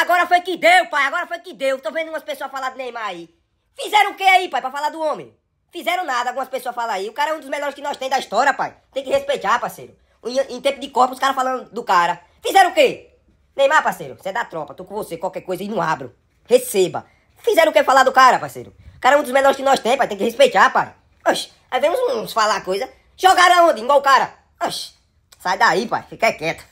Agora foi que deu, pai. Agora foi que deu. Tô vendo umas pessoas falar do Neymar aí. Fizeram o que aí, pai, pra falar do homem? Fizeram nada, algumas pessoas falam aí. O cara é um dos melhores que nós tem da história, pai. Tem que respeitar, parceiro. Em, em tempo de corpo, os caras falando do cara. Fizeram o quê? Neymar, parceiro, você é da tropa. Tô com você, qualquer coisa e não abro. Receba. Fizeram o que falar do cara, parceiro? O cara é um dos melhores que nós tem, pai. Tem que respeitar, pai. Oxi, aí vemos uns falar coisa. Jogaram onde? Igual o cara. Oxi, sai daí, pai. Fica quieto.